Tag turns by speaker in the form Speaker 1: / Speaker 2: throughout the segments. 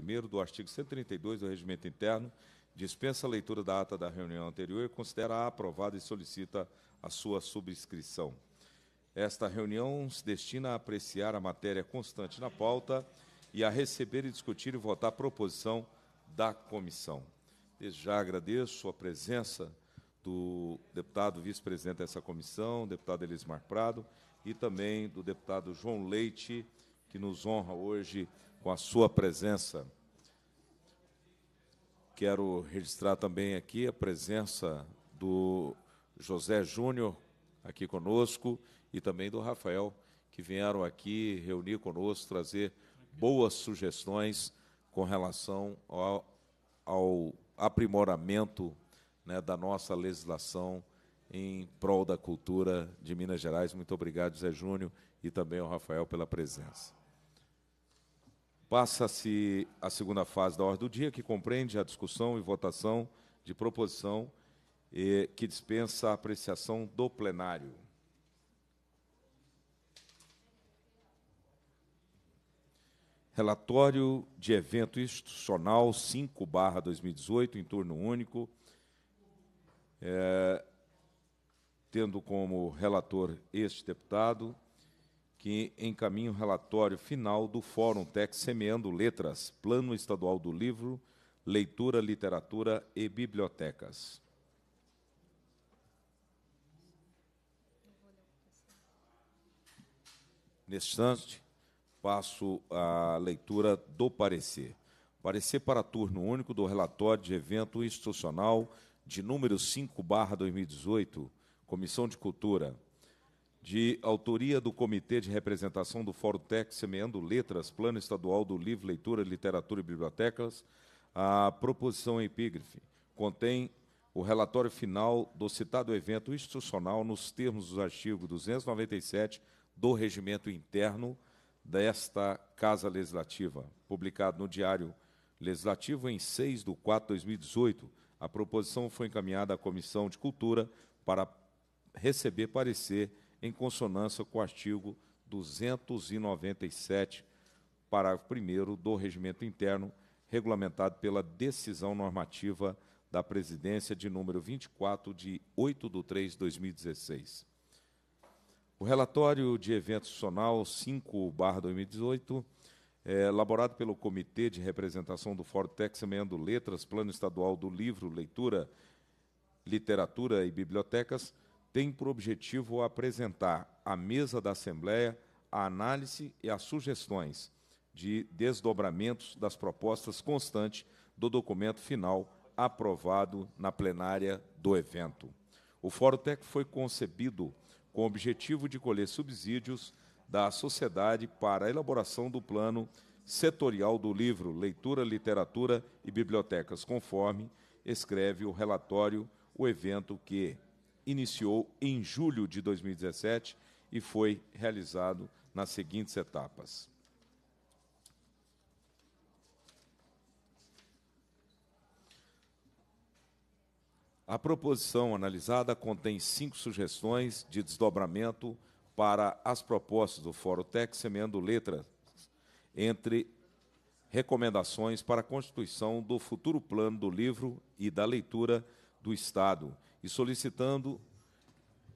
Speaker 1: 1 do artigo 132 do Regimento Interno, dispensa a leitura da ata da reunião anterior e considera aprovada e solicita a sua subscrição. Esta reunião se destina a apreciar a matéria constante na pauta e a receber e discutir e votar a proposição da comissão. Desde já agradeço a presença do deputado vice-presidente dessa comissão, deputado Elismar Prado, e também do deputado João Leite, que nos honra hoje com a sua presença. Quero registrar também aqui a presença do José Júnior aqui conosco e também do Rafael, que vieram aqui reunir conosco, trazer boas sugestões com relação ao, ao aprimoramento né, da nossa legislação em prol da cultura de Minas Gerais. Muito obrigado, José Júnior, e também ao Rafael pela presença. Passa-se a segunda fase da ordem do dia, que compreende a discussão e votação de proposição que dispensa a apreciação do plenário. Relatório de evento institucional 5-2018, em turno único, eh, tendo como relator este deputado que encaminha o relatório final do Fórum Tec Semeando Letras, Plano Estadual do Livro, Leitura, Literatura e Bibliotecas. Neste instante, passo a leitura do parecer. Parecer para turno único do relatório de evento institucional de número 5/2018, Comissão de Cultura de autoria do Comitê de Representação do Fórum Tec, Semeando Letras, Plano Estadual do Livro, Leitura, Literatura e Bibliotecas, a proposição em é epígrafe contém o relatório final do citado evento institucional nos termos do artigo 297 do Regimento Interno desta Casa Legislativa, publicado no Diário Legislativo em 6 de 4 de 2018. A proposição foi encaminhada à Comissão de Cultura para receber parecer em consonância com o artigo 297, parágrafo 1 do Regimento Interno, regulamentado pela decisão normativa da Presidência de número 24, de 8 de 3 de 2016. O relatório de evento institucional 5-2018, é, elaborado pelo Comitê de Representação do Fórum Tec, letras, Plano Estadual do Livro, Leitura, Literatura e Bibliotecas, tem por objetivo apresentar à mesa da Assembleia a análise e as sugestões de desdobramentos das propostas constantes do documento final aprovado na plenária do evento. O Fórum Tec foi concebido com o objetivo de colher subsídios da sociedade para a elaboração do plano setorial do livro Leitura, Literatura e Bibliotecas, conforme escreve o relatório O Evento que iniciou em julho de 2017 e foi realizado nas seguintes etapas. A proposição analisada contém cinco sugestões de desdobramento para as propostas do Fórum Tec, semeando letras entre recomendações para a constituição do futuro plano do livro e da leitura do Estado, e solicitando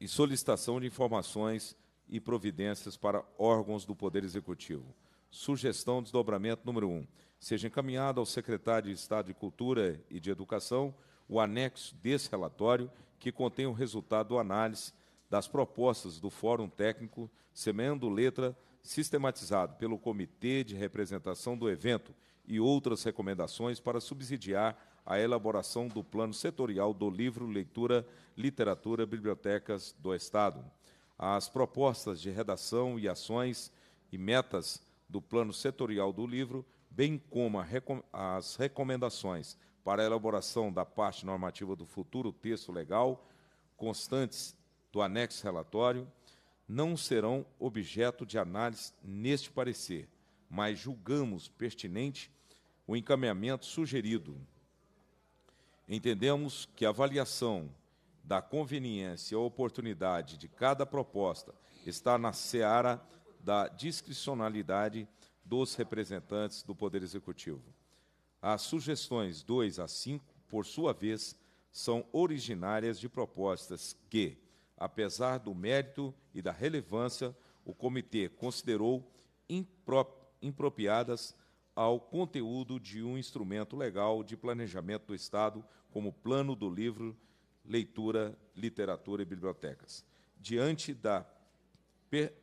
Speaker 1: e solicitação de informações e providências para órgãos do Poder Executivo. Sugestão de desdobramento número 1. Um, seja encaminhado ao secretário de Estado de Cultura e de Educação o anexo desse relatório que contém o resultado da análise das propostas do Fórum Técnico, semendo letra sistematizado pelo Comitê de Representação do Evento e outras recomendações para subsidiar a elaboração do plano setorial do livro Leitura, Literatura, Bibliotecas do Estado. As propostas de redação e ações e metas do plano setorial do livro, bem como as recomendações para a elaboração da parte normativa do futuro texto legal, constantes do anexo relatório, não serão objeto de análise neste parecer, mas julgamos pertinente o encaminhamento sugerido Entendemos que a avaliação da conveniência ou oportunidade de cada proposta está na seara da discricionalidade dos representantes do Poder Executivo. As sugestões 2 a 5, por sua vez, são originárias de propostas que, apesar do mérito e da relevância, o comitê considerou impropriadas ao conteúdo de um instrumento legal de planejamento do Estado, como plano do livro, leitura, literatura e bibliotecas. Diante da per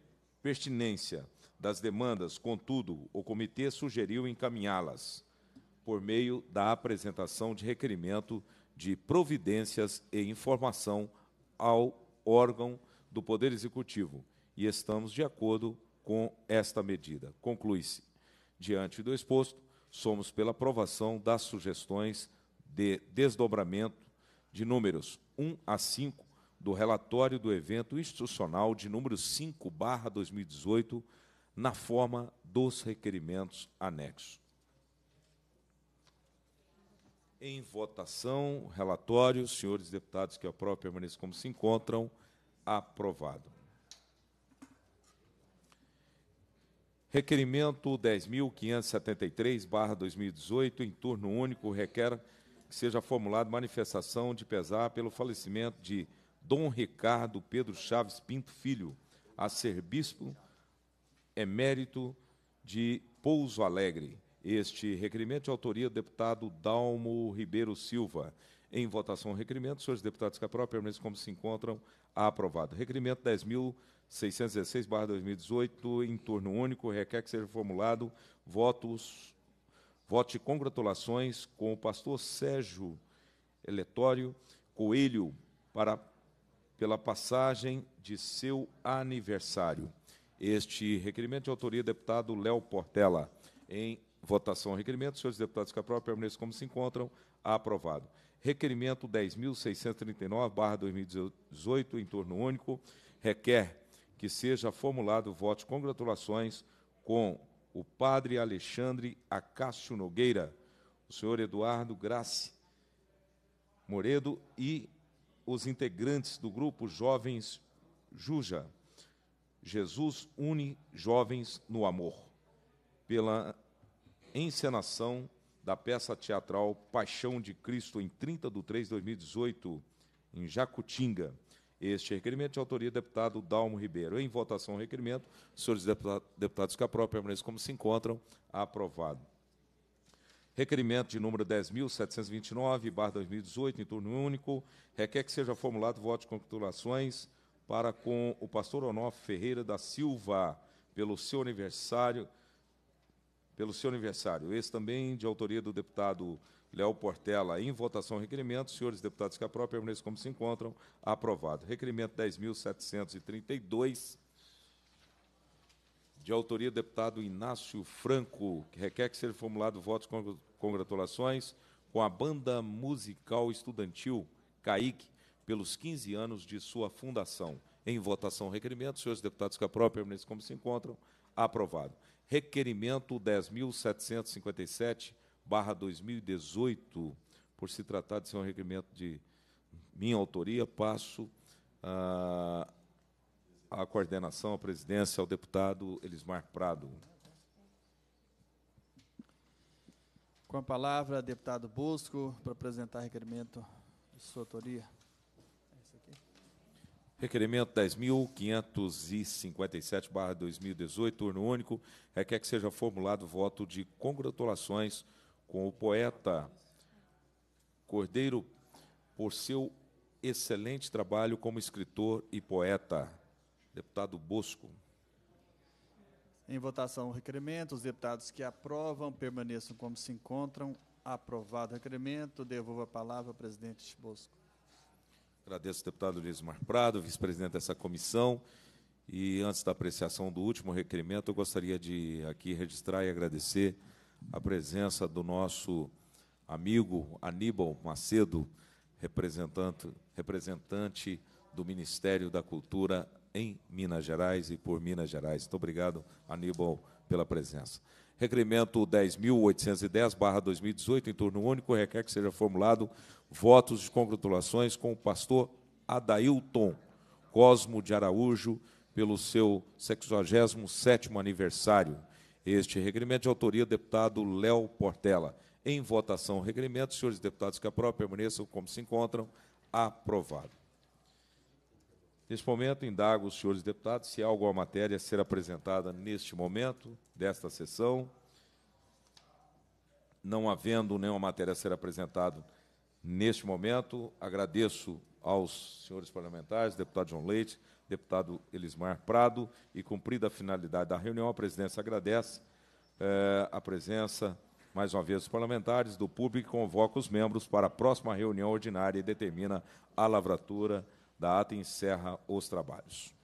Speaker 1: pertinência das demandas, contudo, o comitê sugeriu encaminhá-las por meio da apresentação de requerimento de providências e informação ao órgão do Poder Executivo, e estamos de acordo com esta medida. Conclui-se Diante do exposto, somos pela aprovação das sugestões de desdobramento de números 1 a 5 do relatório do evento institucional de número 5 barra 2018, na forma dos requerimentos anexos. Em votação, relatório, senhores deputados que própria permaneçam como se encontram, aprovado. Requerimento 10.573-2018, em turno único, requer que seja formulada manifestação de pesar pelo falecimento de Dom Ricardo Pedro Chaves Pinto Filho, bispo emérito de Pouso Alegre. Este requerimento de autoria do deputado Dalmo Ribeiro Silva. Em votação, requerimento. Senhores deputados que aprovam, permaneçam como se encontram. Aprovado. Requerimento 10.573. 616-2018, em torno único, requer que seja formulado votos, voto de congratulações com o pastor Sérgio Eletório Coelho para, pela passagem de seu aniversário. Este requerimento de autoria deputado Léo Portela. Em votação, requerimento. Senhores deputados que aprovam, permaneçam como se encontram. Aprovado. Requerimento 10.639, barra 2018, em torno único, requer que seja formulado o voto de congratulações com o padre Alexandre Acácio Nogueira, o senhor Eduardo Grace Moredo e os integrantes do grupo Jovens Juja. Jesus une jovens no amor, pela encenação da peça teatral Paixão de Cristo em 30 de 3 de 2018, em Jacutinga este requerimento de autoria do deputado Dalmo Ribeiro. Em votação o requerimento, senhores deputados que aprovam permaneçam como se encontram. Aprovado. Requerimento de número 10.729, barra 2018, em turno único, requer que seja formulado voto de congratulações para com o pastor Onofre Ferreira da Silva, pelo seu aniversário pelo seu aniversário. Esse também de autoria do deputado Léo Portela. Em votação, requerimento. Senhores deputados que aprovam, permaneçam como se encontram. Aprovado. Requerimento 10.732, de autoria do deputado Inácio Franco, que requer que seja formulado votos com congratulações com a banda musical estudantil CAIC pelos 15 anos de sua fundação. Em votação, requerimento. Senhores deputados que aprovam, permaneçam como se encontram. Aprovado requerimento 10.757-2018, por se tratar de ser um requerimento de minha autoria, passo a, ah, a coordenação, à presidência, ao deputado Elismar Prado. Com a palavra, deputado Bosco, para apresentar requerimento de sua autoria. Requerimento 10.557-2018, turno único, requer é, que seja formulado voto de congratulações com o poeta Cordeiro por seu excelente trabalho como escritor e poeta. Deputado Bosco. Em votação o requerimento, os deputados que aprovam permaneçam como se encontram. Aprovado o requerimento, devolvo a palavra ao presidente Bosco. Agradeço ao deputado Mar Prado, vice-presidente dessa comissão. E antes da apreciação do último requerimento, eu gostaria de aqui registrar e agradecer a presença do nosso amigo Aníbal Macedo, representante, representante do Ministério da Cultura em Minas Gerais e por Minas Gerais. Muito obrigado, Aníbal, pela presença. Requerimento 10.810-2018, em turno único, requer que seja formulado votos de congratulações com o pastor Adailton Cosmo de Araújo pelo seu 67º aniversário. Este requerimento de autoria do deputado Léo Portela. Em votação, requerimento, senhores deputados que aprovam, permaneçam como se encontram. Aprovado. Neste momento, indago os senhores deputados se há alguma matéria a ser apresentada neste momento desta sessão. Não havendo nenhuma matéria a ser apresentada neste momento, agradeço aos senhores parlamentares, deputado João Leite, deputado Elismar Prado, e cumprida a finalidade da reunião, a presidência agradece eh, a presença, mais uma vez, dos parlamentares, do público, e convoca os membros para a próxima reunião ordinária e determina a lavratura da ata encerra os trabalhos.